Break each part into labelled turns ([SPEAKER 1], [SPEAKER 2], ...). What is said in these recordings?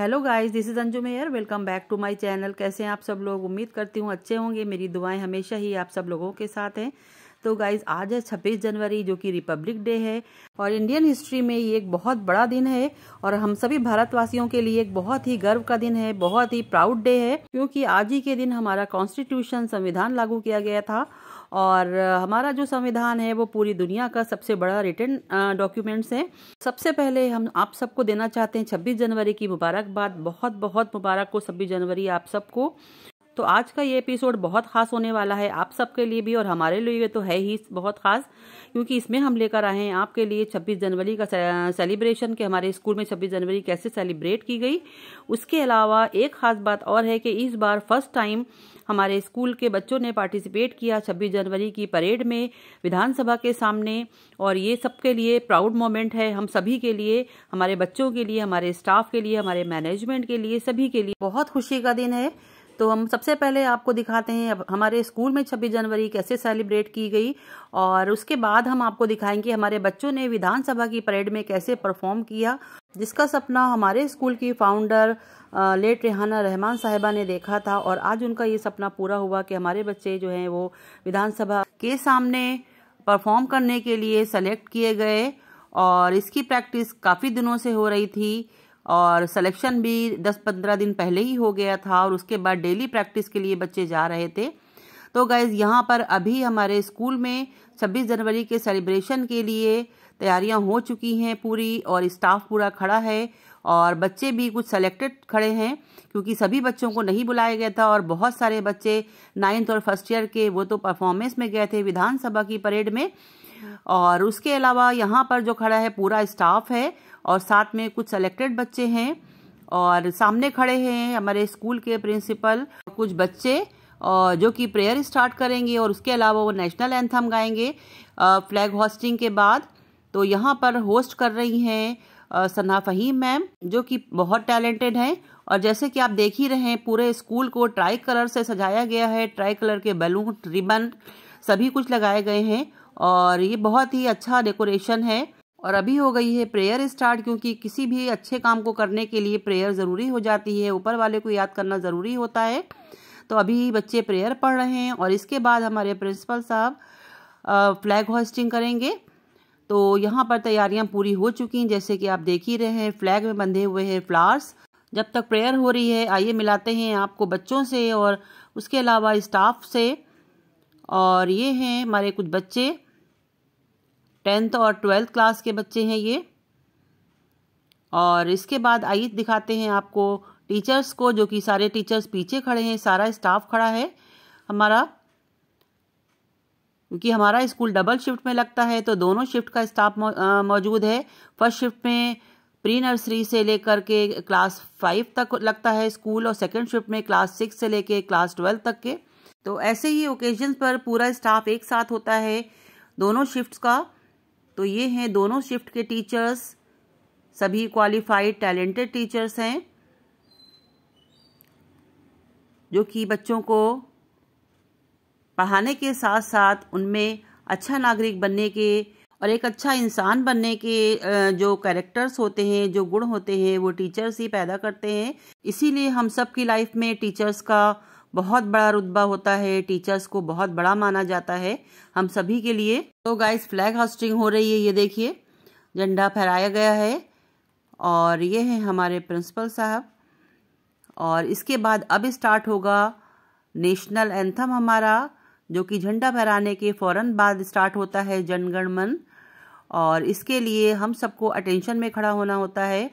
[SPEAKER 1] hello guys this is Anjum here welcome back to my channel कैसे हैं आप सब लोग उम्मीद करती हूँ अच्छे होंगे मेरी दुआएं हमेशा ही आप सब लोगों के साथ हैं तो गाइस आज है छब्बीस जनवरी जो कि रिपब्लिक डे है और इंडियन हिस्ट्री में ये एक बहुत बड़ा दिन है और हम सभी भारतवासियों के लिए एक बहुत ही गर्व का दिन है बहुत ही प्राउड डे है क्योंकि आज ही के दिन हमारा कॉन्स्टिट्यूशन संविधान लागू किया गया था और हमारा जो संविधान है वो पूरी दुनिया का सबसे बड़ा रिटर्न डॉक्यूमेंट्स है सबसे पहले हम आप सबको देना चाहते हैं छब्बीस जनवरी की मुबारकबाद बहुत बहुत मुबारक हो छब्बीस जनवरी आप सबको तो आज का ये एपिसोड बहुत ख़ास होने वाला है आप सबके लिए भी और हमारे लिए तो है ही बहुत ख़ास क्योंकि इसमें हम लेकर आए हैं आपके लिए 26 जनवरी का सेलिब्रेशन के हमारे स्कूल में 26 जनवरी कैसे सेलिब्रेट की गई उसके अलावा एक ख़ास बात और है कि इस बार फर्स्ट टाइम हमारे स्कूल के बच्चों ने पार्टिसिपेट किया 26 जनवरी की परेड में विधानसभा के सामने और ये सबके लिए प्राउड मोमेंट है हम सभी के लिए हमारे बच्चों के लिए हमारे स्टाफ के लिए हमारे मैनेजमेंट के लिए सभी के लिए बहुत खुशी का दिन है तो हम सबसे पहले आपको दिखाते हैं अब हमारे स्कूल में छब्बीस जनवरी कैसे सेलिब्रेट की गई और उसके बाद हम आपको दिखाएंगे हमारे बच्चों ने विधानसभा की परेड में कैसे परफॉर्म किया जिसका सपना हमारे स्कूल की फाउंडर लेट रेहाना रहमान साहिबा ने देखा था और आज उनका ये सपना पूरा हुआ कि हमारे बच्चे जो हैं वो विधानसभा के सामने परफॉर्म करने के लिए सेलेक्ट किए गए और इसकी प्रैक्टिस काफ़ी दिनों से हो रही थी और सिलेक्शन भी 10-15 दिन पहले ही हो गया था और उसके बाद डेली प्रैक्टिस के लिए बच्चे जा रहे थे तो गाइज़ यहाँ पर अभी हमारे स्कूल में 26 जनवरी के सेलिब्रेशन के लिए तैयारियाँ हो चुकी हैं पूरी और स्टाफ पूरा खड़ा है और बच्चे भी कुछ सेलेक्टेड खड़े हैं क्योंकि सभी बच्चों को नहीं बुलाया गया था और बहुत सारे बच्चे नाइन्थ और फर्स्ट ईयर के वो तो परफॉर्मेंस में गए थे विधानसभा की परेड में और उसके अलावा यहाँ पर जो खड़ा है पूरा स्टाफ है और साथ में कुछ सेलेक्टेड बच्चे हैं और सामने खड़े हैं हमारे स्कूल के प्रिंसिपल कुछ बच्चे और जो कि प्रेयर स्टार्ट करेंगे और उसके अलावा वो नेशनल एंथम गाएंगे फ्लैग होस्टिंग के बाद तो यहाँ पर होस्ट कर रही हैं सना फ़हीम मैम जो कि बहुत टैलेंटेड हैं और जैसे कि आप देख ही रहे हैं पूरे स्कूल को ट्राई कलर से सजाया गया है ट्राई कलर के बैलून रिबन सभी कुछ लगाए गए हैं और ये बहुत ही अच्छा डेकोरेशन है और अभी हो गई है प्रेयर स्टार्ट क्योंकि किसी भी अच्छे काम को करने के लिए प्रेयर ज़रूरी हो जाती है ऊपर वाले को याद करना ज़रूरी होता है तो अभी बच्चे प्रेयर पढ़ रहे हैं और इसके बाद हमारे प्रिंसिपल साहब फ्लैग होस्टिंग करेंगे तो यहाँ पर तैयारियाँ पूरी हो चुकी हैं जैसे कि आप देख ही रहे हैं फ्लैग में बंधे हुए हैं फ्लावर्स जब तक प्रेयर हो रही है आइए मिलाते हैं आपको बच्चों से और उसके अलावा स्टाफ से और ये हैं हमारे कुछ बच्चे टेंथ और ट्वेल्थ क्लास के बच्चे हैं ये और इसके बाद आइए दिखाते हैं आपको टीचर्स को जो कि सारे टीचर्स पीछे खड़े हैं सारा स्टाफ खड़ा है हमारा क्योंकि हमारा स्कूल डबल शिफ्ट में लगता है तो दोनों शिफ्ट का स्टाफ मौजूद है फर्स्ट शिफ्ट में प्री नर्सरी से लेकर के क्लास फाइव तक लगता है स्कूल और सेकेंड शिफ्ट में क्लास सिक्स से लेकर क्लास ट्वेल्व तक के तो ऐसे ही ओकेजन पर पूरा स्टाफ एक साथ होता है दोनों शिफ्ट का तो ये हैं दोनों शिफ्ट के टीचर्स सभी क्वालिफाइड टैलेंटेड टीचर्स हैं जो कि बच्चों को पढ़ाने के साथ साथ उनमें अच्छा नागरिक बनने के और एक अच्छा इंसान बनने के जो कैरेक्टर्स होते हैं जो गुण होते हैं वो टीचर्स ही पैदा करते हैं इसीलिए हम सब की लाइफ में टीचर्स का बहुत बड़ा रुतबा होता है टीचर्स को बहुत बड़ा माना जाता है हम सभी के लिए तो गाइस फ्लैग हॉस्टिंग हो रही है ये देखिए झंडा फहराया गया है और ये है हमारे प्रिंसिपल साहब और इसके बाद अब स्टार्ट होगा नेशनल एंथम हमारा जो कि झंडा फहराने के फ़ौर बाद स्टार्ट होता है जनगणमन और इसके लिए हम सबको अटेंशन में खड़ा होना होता है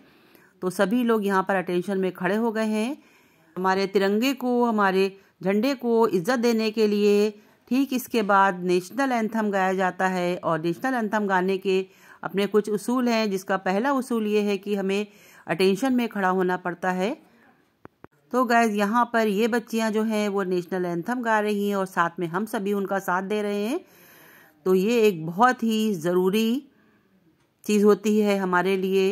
[SPEAKER 1] तो सभी लोग यहाँ पर अटेंशन में खड़े हो गए हैं हमारे तिरंगे को हमारे झंडे को इज्जत देने के लिए ठीक इसके बाद नेशनल एंथम गाया जाता है और नेशनल एंथम गाने के अपने कुछ उसूल हैं जिसका पहला उसूल ये है कि हमें अटेंशन में खड़ा होना पड़ता है तो गैज़ यहाँ पर ये बच्चियाँ जो हैं वो नेशनल एंथम गा रही हैं और साथ में हम सभी उनका साथ दे रहे हैं तो ये एक बहुत ही ज़रूरी चीज़ होती है हमारे लिए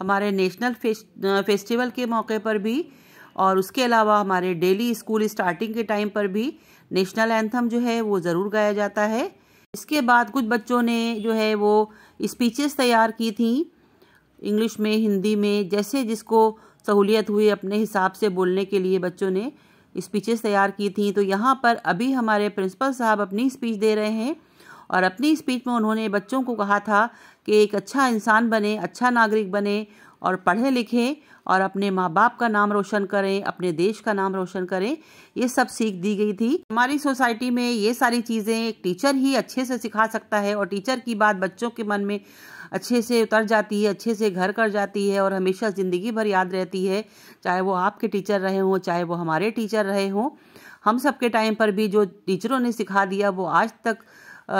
[SPEAKER 1] हमारे नेशनल फेस्ट, फेस्टिवल के मौके पर भी और उसके अलावा हमारे डेली स्कूल स्टार्टिंग के टाइम पर भी नेशनल एंथम जो है वो ज़रूर गाया जाता है इसके बाद कुछ बच्चों ने जो है वो स्पीचेस तैयार की थी इंग्लिश में हिंदी में जैसे जिसको सहूलियत हुई अपने हिसाब से बोलने के लिए बच्चों ने स्पीचेस तैयार की थी तो यहाँ पर अभी हमारे प्रिंसिपल साहब अपनी स्पीच दे रहे हैं और अपनी स्पीच में उन्होंने बच्चों को कहा था कि एक अच्छा इंसान बने अच्छा नागरिक बने और पढ़े लिखें और अपने माँ बाप का नाम रोशन करें अपने देश का नाम रोशन करें ये सब सीख दी गई थी हमारी सोसाइटी में ये सारी चीज़ें एक टीचर ही अच्छे से सिखा सकता है और टीचर की बात बच्चों के मन में अच्छे से उतर जाती है अच्छे से घर कर जाती है और हमेशा ज़िंदगी भर याद रहती है चाहे वो आपके टीचर रहे हों चाहे वो हमारे टीचर रहे हों हम सबके टाइम पर भी जो टीचरों ने सिखा दिया वो आज तक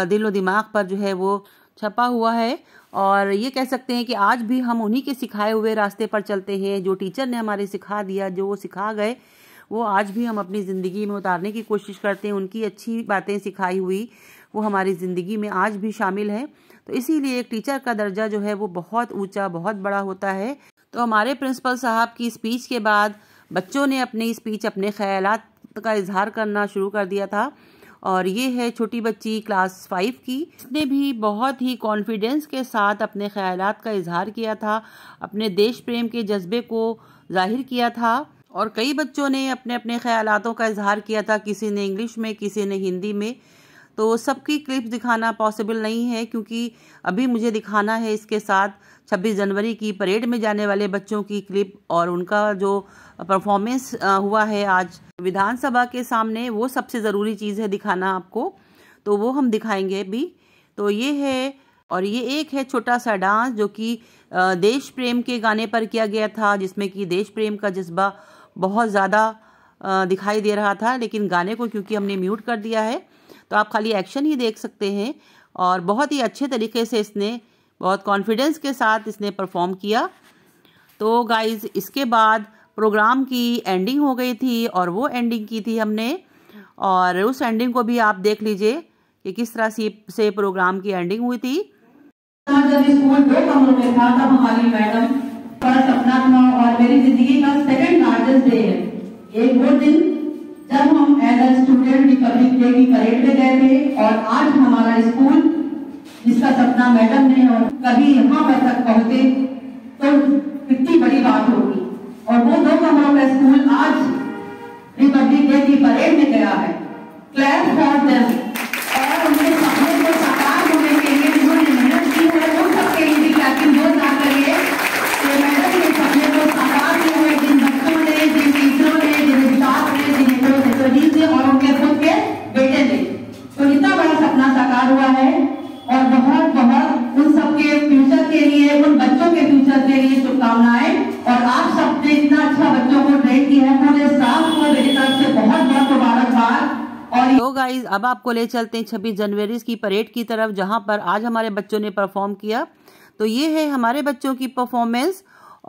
[SPEAKER 1] दिलो दिमाग पर जो है वो छपा हुआ है और ये कह सकते हैं कि आज भी हम उन्हीं के सिखाए हुए रास्ते पर चलते हैं जो टीचर ने हमारे सिखा दिया जो वो सिखा गए वो आज भी हम अपनी ज़िंदगी में उतारने की कोशिश करते हैं उनकी अच्छी बातें सिखाई हुई वो हमारी ज़िंदगी में आज भी शामिल है तो इसीलिए एक टीचर का दर्जा जो है वो बहुत ऊंचा बहुत बड़ा होता है तो हमारे प्रिंसिपल साहब की स्पीच के बाद बच्चों ने अपनी स्पीच अपने ख्याल का इजहार करना शुरू कर दिया था और ये है छोटी बच्ची क्लास फाइव की इसने भी बहुत ही कॉन्फिडेंस के साथ अपने ख्याल का इजहार किया था अपने देश प्रेम के जज्बे को जाहिर किया था और कई बच्चों ने अपने अपने ख्यालों का इजहार किया था किसी ने इंग्लिश में किसी ने हिंदी में तो सबकी क्लिप दिखाना पॉसिबल नहीं है क्योंकि अभी मुझे दिखाना है इसके साथ 26 जनवरी की परेड में जाने वाले बच्चों की क्लिप और उनका जो परफॉर्मेंस हुआ है आज विधानसभा के सामने वो सबसे ज़रूरी चीज़ है दिखाना आपको तो वो हम दिखाएंगे भी तो ये है और ये एक है छोटा सा डांस जो कि देश प्रेम के गाने पर किया गया था जिसमें कि देश प्रेम का जज्बा बहुत ज़्यादा दिखाई दे रहा था लेकिन गाने को क्योंकि हमने म्यूट कर दिया है तो आप खाली एक्शन ही देख सकते हैं और बहुत ही अच्छे तरीके से इसने बहुत कॉन्फिडेंस के साथ इसने परफॉर्म किया तो गाइज इसके बाद प्रोग्राम की एंडिंग हो गई थी और वो एंडिंग की थी हमने और उस एंडिंग को भी आप देख लीजिए कि किस तरह से प्रोग्राम की एंडिंग हुई थी जब स्कूल दो कमरों में था तब हमारी मैडम का सपना था और मेरी जिंदगी का सेकंड लार्जेस्ट डे है एक वो दिन जब हम as a student republic day की परेड में गए थे और आज हमारा स्कूल जिसका सपना मैडम ने और कभी यहाँ पर तक पहुंचे तो कितनी बड़ी बात होगी और वो दो कमरों का स्कूल आज रिपब्लिक डे की परेड में गया है क्लैश फॉर देम अब आपको ले चलते हैं छब्बीस जनवरी की परेड की तरफ जहाँ पर आज हमारे बच्चों ने परफॉर्म किया तो ये है हमारे बच्चों की परफॉर्मेंस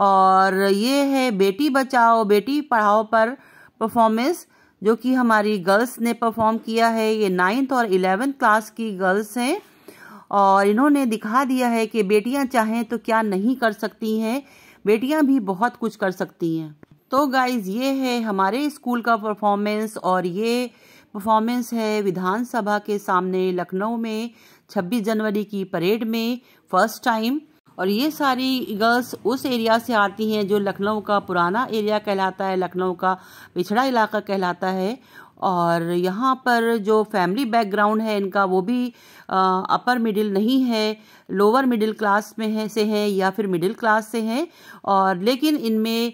[SPEAKER 1] और ये है बेटी बचाओ बेटी पढ़ाओ पर परफॉर्मेंस जो कि हमारी गर्ल्स ने परफॉर्म किया है ये नाइन्थ और इलेवेंथ क्लास की गर्ल्स हैं और इन्होंने दिखा दिया है कि बेटियां चाहें तो क्या नहीं कर सकती हैं बेटियां भी बहुत कुछ कर सकती हैं तो गाइज़ ये है हमारे स्कूल का परफॉर्मेंस और ये परफॉर्मेंस है विधानसभा के सामने लखनऊ में 26 जनवरी की परेड में फर्स्ट टाइम और ये सारी गर्ल्स उस एरिया से आती हैं जो लखनऊ का पुराना एरिया कहलाता है लखनऊ का पिछड़ा इलाका कहलाता है और यहाँ पर जो फैमिली बैकग्राउंड है इनका वो भी अपर मिडिल नहीं है लोअर मिडिल क्लास में है से हैं या फिर मिडिल क्लास से हैं और लेकिन इनमें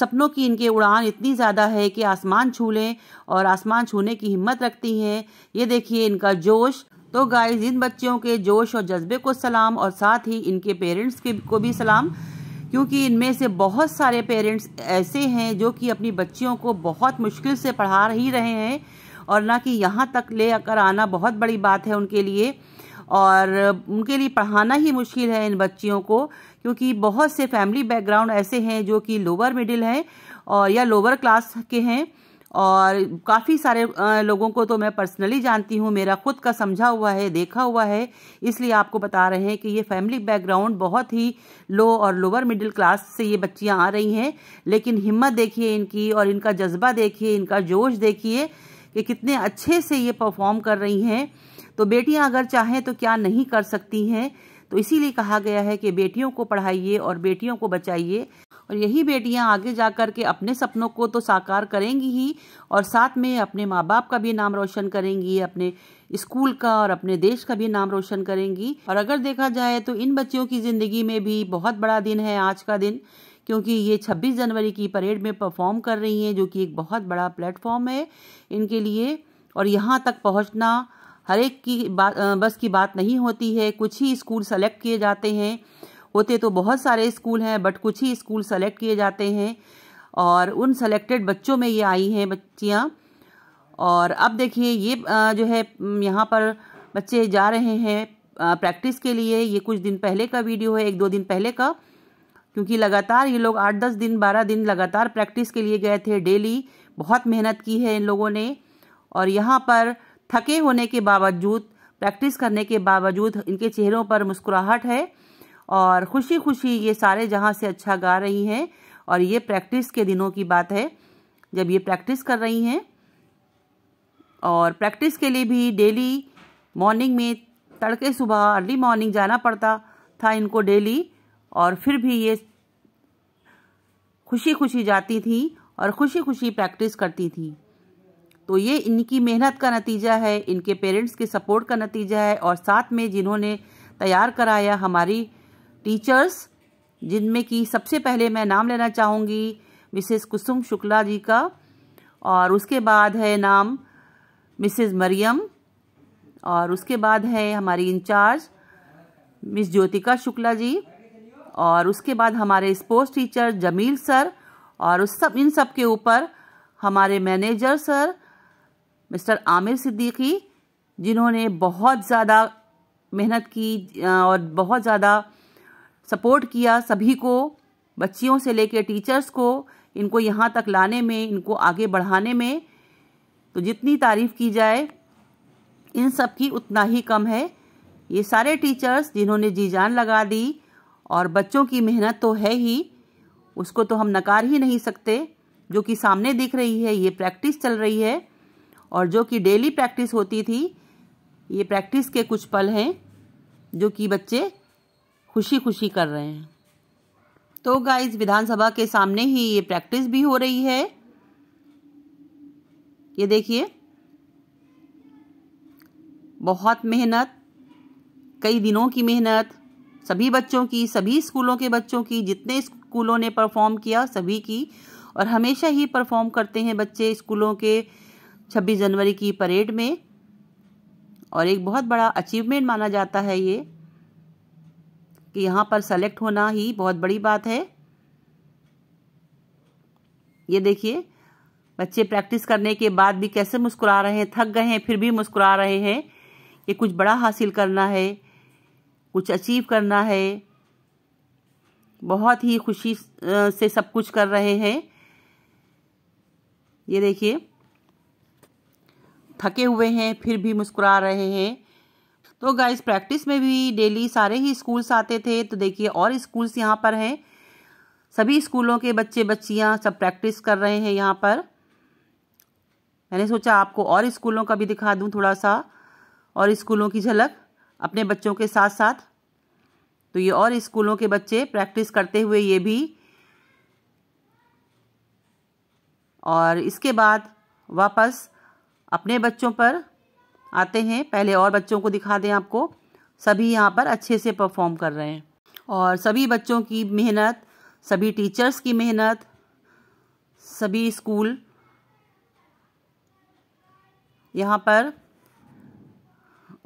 [SPEAKER 1] सपनों की इनके उड़ान इतनी ज़्यादा है कि आसमान छू लें और आसमान छूने की हिम्मत रखती हैं ये देखिए इनका जोश तो गाइज इन बच्चियों के जोश और जज्बे को सलाम और साथ ही इनके पेरेंट्स के को भी सलाम क्योंकि इनमें से बहुत सारे पेरेंट्स ऐसे हैं जो कि अपनी बच्चियों को बहुत मुश्किल से पढ़ा ही रहे हैं और ना कि यहाँ तक ले आकर आना बहुत बड़ी बात है उनके लिए और उनके लिए पढ़ाना ही मुश्किल है इन बच्चियों को क्योंकि बहुत से फैमिली बैकग्राउंड ऐसे हैं जो कि लोअर मिडिल हैं और या लोअर क्लास के हैं और काफ़ी सारे लोगों को तो मैं पर्सनली जानती हूँ मेरा खुद का समझा हुआ है देखा हुआ है इसलिए आपको बता रहे हैं कि ये फैमिली बैकग्राउंड बहुत ही लो और लोअर मिडिल क्लास से ये बच्चियाँ आ रही हैं लेकिन हिम्मत देखिए इनकी और इनका जज्बा देखिए इनका जोश देखिए कि कितने अच्छे से ये परफॉर्म कर रही हैं तो बेटियाँ अगर चाहें तो क्या नहीं कर सकती हैं तो इसीलिए कहा गया है कि बेटियों को पढ़ाइए और बेटियों को बचाइए और यही बेटियां आगे जा कर के अपने सपनों को तो साकार करेंगी ही और साथ में अपने माँ बाप का भी नाम रोशन करेंगी अपने स्कूल का और अपने देश का भी नाम रोशन करेंगी और अगर देखा जाए तो इन बच्चियों की ज़िंदगी में भी बहुत बड़ा दिन है आज का दिन क्योंकि ये 26 जनवरी की परेड में परफॉर्म कर रही हैं जो कि एक बहुत बड़ा प्लेटफॉर्म है इनके लिए और यहाँ तक पहुँचना हर एक की बात बस की बात नहीं होती है कुछ ही स्कूल सेलेक्ट किए जाते हैं होते तो बहुत सारे स्कूल हैं बट कुछ ही स्कूल सेलेक्ट किए जाते हैं और उन सेलेक्टेड बच्चों में ये आई हैं बच्चियाँ और अब देखिए ये जो है यहाँ पर बच्चे जा रहे हैं प्रैक्टिस के लिए ये कुछ दिन पहले का वीडियो है एक दो दिन पहले का क्योंकि लगातार ये लोग आठ दस दिन बारह दिन लगातार प्रैक्टिस के लिए गए थे डेली बहुत मेहनत की है इन लोगों ने और यहाँ पर थके होने के बावजूद प्रैक्टिस करने के बावजूद इनके चेहरों पर मुस्कुराहट है और खुशी खुशी ये सारे जहाँ से अच्छा गा रही हैं और ये प्रैक्टिस के दिनों की बात है जब ये प्रैक्टिस कर रही हैं और प्रैक्टिस के लिए भी डेली मॉर्निंग में तड़के सुबह अर्ली मॉर्निंग जाना पड़ता था इनको डेली और फिर भी ये खुशी खुशी जाती थी और खुशी खुशी प्रैक्टिस करती थी तो ये इनकी मेहनत का नतीजा है इनके पेरेंट्स के सपोर्ट का नतीजा है और साथ में जिन्होंने तैयार कराया हमारी टीचर्स जिनमें कि सबसे पहले मैं नाम लेना चाहूँगी मिसेस कुसुम शुक्ला जी का और उसके बाद है नाम मिसेस मरियम और उसके बाद है हमारी इंचार्ज मिस ज्योतिका शुक्ला जी और उसके बाद हमारे स्पोर्ट्स टीचर जमील सर और उस सब इन सब के ऊपर हमारे manager sir mister Aamir Siddiqui जिन्होंने बहुत ज़्यादा मेहनत की और बहुत ज़्यादा सपोर्ट किया सभी को बच्चियों से लेकर टीचर्स को इनको यहाँ तक लाने में इनको आगे बढ़ाने में तो जितनी तारीफ़ की जाए इन सब की उतना ही कम है ये सारे टीचर्स जिन्होंने जी जान लगा दी और बच्चों की मेहनत तो है ही उसको तो हम नकार ही नहीं सकते जो कि सामने दिख रही है ये प्रैक्टिस चल रही है और जो कि डेली प्रैक्टिस होती थी ये प्रैक्टिस के कुछ पल हैं जो कि बच्चे खुशी खुशी कर रहे हैं तो गाइज विधानसभा के सामने ही ये प्रैक्टिस भी हो रही है ये देखिए बहुत मेहनत कई दिनों की मेहनत सभी बच्चों की सभी स्कूलों के बच्चों की जितने स्कूलों ने परफॉर्म किया सभी की और हमेशा ही परफॉर्म करते हैं बच्चे स्कूलों के 26 जनवरी की परेड में और एक बहुत बड़ा अचीवमेंट माना जाता है ये कि यहाँ पर सेलेक्ट होना ही बहुत बड़ी बात है ये देखिए बच्चे प्रैक्टिस करने के बाद भी कैसे मुस्कुरा रहे हैं थक गए हैं फिर भी मुस्कुरा रहे हैं ये कुछ बड़ा हासिल करना है कुछ अचीव करना है बहुत ही खुशी से सब कुछ कर रहे हैं ये देखिए थके हुए हैं फिर भी मुस्कुरा रहे हैं तो गाइस प्रैक्टिस में भी डेली सारे ही स्कूल्स आते थे तो देखिए और स्कूल्स यहाँ पर हैं सभी स्कूलों के बच्चे बच्चियाँ सब प्रैक्टिस कर रहे हैं यहाँ पर मैंने सोचा आपको और स्कूलों का भी दिखा दूँ थोड़ा सा और स्कूलों की झलक अपने बच्चों के साथ साथ तो ये और स्कूलों के बच्चे प्रैक्टिस करते हुए ये भी और इसके बाद वापस अपने बच्चों पर आते हैं पहले और बच्चों को दिखा दें आपको सभी यहाँ पर अच्छे से परफॉर्म कर रहे हैं और सभी बच्चों की मेहनत सभी टीचर्स की मेहनत सभी स्कूल यहाँ पर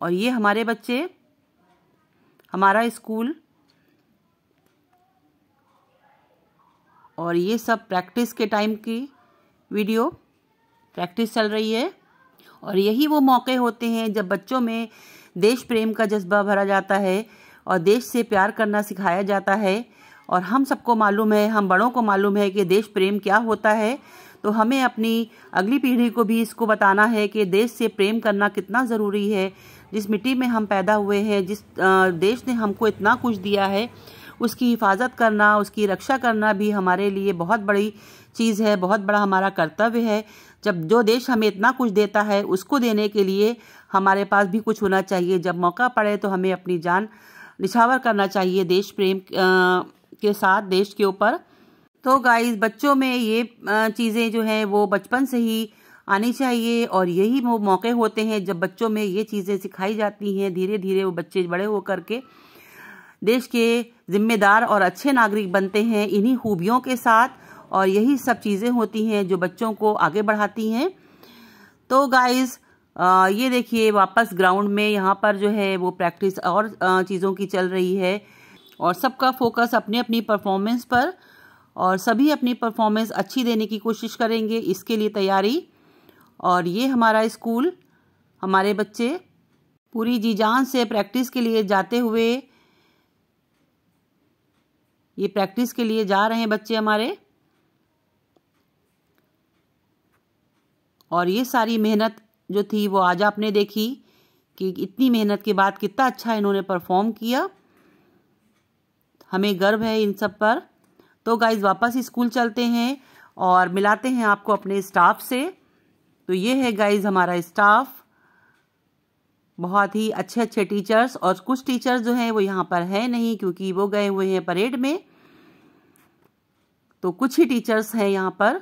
[SPEAKER 1] और ये हमारे बच्चे हमारा स्कूल और ये सब प्रैक्टिस के टाइम की वीडियो प्रैक्टिस चल रही है और यही वो मौके होते हैं जब बच्चों में देश प्रेम का जज्बा भरा जाता है और देश से प्यार करना सिखाया जाता है और हम सबको मालूम है हम बड़ों को मालूम है कि देश प्रेम क्या होता है तो हमें अपनी अगली पीढ़ी को भी इसको बताना है कि देश से प्रेम करना कितना ज़रूरी है जिस मिट्टी में हम पैदा हुए हैं जिस देश ने हमको इतना कुछ दिया है उसकी हिफाजत करना उसकी रक्षा करना भी हमारे लिए बहुत बड़ी चीज़ है बहुत बड़ा हमारा कर्तव्य है जब जो देश हमें इतना कुछ देता है उसको देने के लिए हमारे पास भी कुछ होना चाहिए जब मौका पड़े तो हमें अपनी जान निछावर करना चाहिए देश प्रेम के साथ देश के ऊपर तो गाइस बच्चों में ये चीज़ें जो हैं वो बचपन से ही आनी चाहिए और यही वो मौके होते हैं जब बच्चों में ये चीज़ें सिखाई जाती हैं धीरे धीरे वो बच्चे बड़े होकर के देश के जिम्मेदार और अच्छे नागरिक बनते हैं इन्हीं खूबियों के साथ और यही सब चीज़ें होती हैं जो बच्चों को आगे बढ़ाती हैं तो गाइस ये देखिए वापस ग्राउंड में यहाँ पर जो है वो प्रैक्टिस और चीज़ों की चल रही है और सबका फोकस अपने अपनी परफॉर्मेंस पर और सभी अपनी परफॉर्मेंस अच्छी देने की कोशिश करेंगे इसके लिए तैयारी और ये हमारा स्कूल हमारे बच्चे पूरी जी जान से प्रैक्टिस के लिए जाते हुए ये प्रैक्टिस के लिए जा रहे हैं बच्चे हमारे और ये सारी मेहनत जो थी वो आज आपने देखी कि इतनी मेहनत के बाद कितना अच्छा इन्होंने परफॉर्म किया हमें गर्व है इन सब पर तो गाइज वापस स्कूल चलते हैं और मिलाते हैं आपको अपने स्टाफ से तो ये है गाइज हमारा स्टाफ बहुत ही अच्छे अच्छे टीचर्स और कुछ टीचर्स जो हैं वो यहाँ पर हैं नहीं क्योंकि वो गए हुए हैं परेड में तो कुछ ही टीचर्स हैं यहाँ पर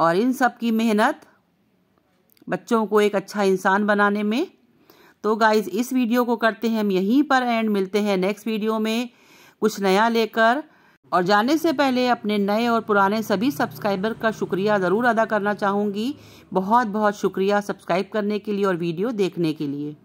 [SPEAKER 1] और इन सब की मेहनत बच्चों को एक अच्छा इंसान बनाने में तो गाइज इस वीडियो को करते हैं हम यहीं पर एंड मिलते हैं नेक्स्ट वीडियो में कुछ नया लेकर और जाने से पहले अपने नए और पुराने सभी सब्सक्राइबर का शुक्रिया ज़रूर अदा करना चाहूँगी बहुत बहुत शुक्रिया सब्सक्राइब करने के लिए और वीडियो देखने के लिए